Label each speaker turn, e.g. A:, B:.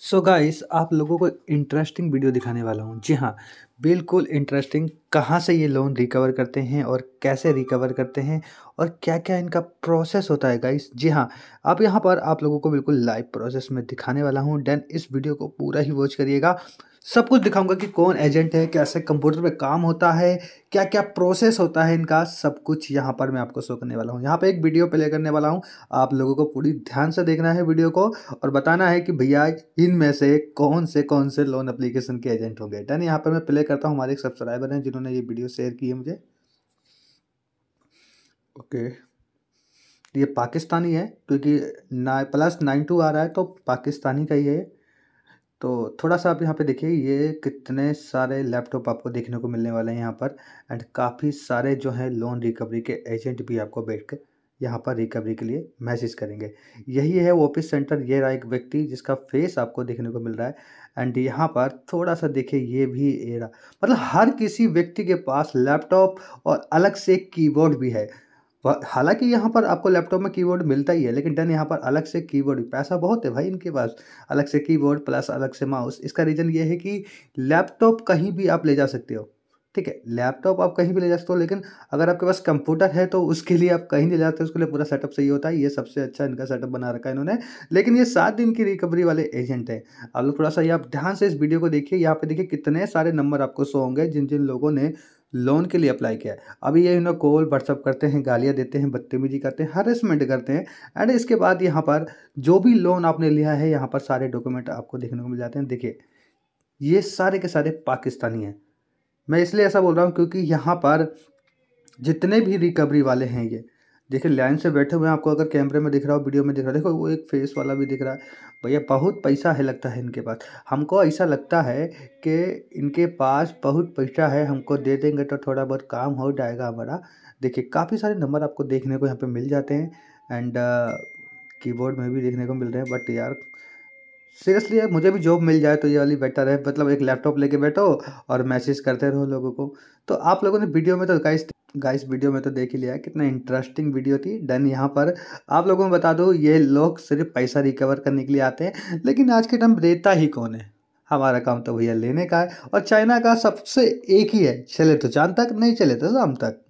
A: सो so guys आप लोगों को इंटरेस्टिंग वीडियो दिखाने वाला हूँ जी हाँ बिल्कुल इंटरेस्टिंग कहाँ से ये लोन रिकवर करते हैं और कैसे रिकवर करते हैं और क्या क्या इनका प्रोसेस होता है गाइस जी हाँ आप यहाँ पर आप लोगों को बिल्कुल लाइव प्रोसेस में दिखाने वाला हूँ देन इस वीडियो को पूरा ही वॉच करिएगा सब कुछ दिखाऊंगा कि कौन एजेंट है कैसे कंप्यूटर पे काम होता है क्या क्या प्रोसेस होता है इनका सब कुछ यहाँ पर मैं आपको शो करने वाला हूँ यहाँ पे एक वीडियो प्ले करने वाला हूँ आप लोगों को पूरी ध्यान से देखना है वीडियो को और बताना है कि भैया इनमें से कौन से कौन से लोन अप्लीकेशन के एजेंट होंगे डन यहाँ पर मैं प्ले करता हूँ हमारे एक सब्सक्राइबर हैं जिन्होंने ये वीडियो शेयर की है मुझे ओके ये पाकिस्तानी है क्योंकि ना प्लस नाइन टू आ रहा है तो पाकिस्तानी का ही है तो थोड़ा सा आप यहाँ पे देखिए ये कितने सारे लैपटॉप आपको देखने को मिलने वाले हैं यहाँ पर एंड काफ़ी सारे जो हैं लोन रिकवरी के एजेंट भी आपको बैठ कर यहाँ पर रिकवरी के लिए मैसेज करेंगे यही है ऑफिस सेंटर ये रहा एक व्यक्ति जिसका फेस आपको देखने को मिल रहा है एंड यहाँ पर थोड़ा सा देखिए ये भी एरा रहा मतलब हर किसी व्यक्ति के पास लैपटॉप और अलग से कीबोर्ड भी है हालांकि यहाँ पर आपको लैपटॉप में कीबोर्ड मिलता ही है लेकिन डन यहाँ पर अलग से कीबोर्ड पैसा बहुत है भाई इनके पास अलग से कीबोर्ड प्लस अलग से माउस इसका रीज़न ये है कि लैपटॉप कहीं भी आप ले जा सकते हो ठीक है लैपटॉप आप कहीं भी ले जा सकते हो लेकिन अगर आपके पास कंप्यूटर है तो उसके लिए आप कहीं नहीं ले जाते हो उसके लिए पूरा सेटअप सही होता है ये सबसे अच्छा इनका सेटअप बना रखा है इन्होंने लेकिन ये सात दिन की रिकवरी वाले एजेंट हैं आप लोग थोड़ा सा ये आप ध्यान से इस वीडियो को देखिए यहाँ पे देखिए कितने सारे नंबर आपको शो होंगे जिन जिन लोगों ने लोन के लिए अप्लाई किया है अभी ये इन्होंने कॉल व्हाट्सअप करते हैं गालियाँ देते हैं बदतमीजी करते हैं हरेसमेंट करते हैं एंड इसके बाद यहाँ पर जो भी लोन आपने लिया है यहाँ पर सारे डॉक्यूमेंट आपको देखने को मिल जाते हैं देखिए ये सारे के सारे पाकिस्तानी हैं मैं इसलिए ऐसा बोल रहा हूँ क्योंकि यहाँ पर जितने भी रिकवरी वाले हैं ये देखिए लाइन से बैठे हुए हैं आपको अगर कैमरे में दिख रहा हो वीडियो में दिख रहा हो देखो वो एक फेस वाला भी दिख रहा है भैया बहुत पैसा है लगता है इनके पास हमको ऐसा लगता है कि इनके पास बहुत पैसा है हमको दे देंगे तो थोड़ा बहुत काम हो जाएगा हमारा देखिए काफ़ी सारे नंबर आपको देखने को यहाँ पर मिल जाते हैं एंड कीबोर्ड में भी देखने को मिल रहे हैं बट यार सीरियसली यार मुझे भी जॉब मिल जाए तो ये वाली बेटर है मतलब एक लैपटॉप लेके बैठो और मैसेज करते रहो लोगों को तो आप लोगों ने वीडियो में तो गाइस गाइस वीडियो में तो देख ही लिया कितना इंटरेस्टिंग वीडियो थी डन यहाँ पर आप लोगों को बता दो ये लोग सिर्फ पैसा रिकवर करने के लिए आते हैं लेकिन आज के टाइम देता ही कौन है हमारा काम तो भैया लेने का है और चाइना का सबसे एक ही है चले तो चांद तक नहीं चले तो शाम तक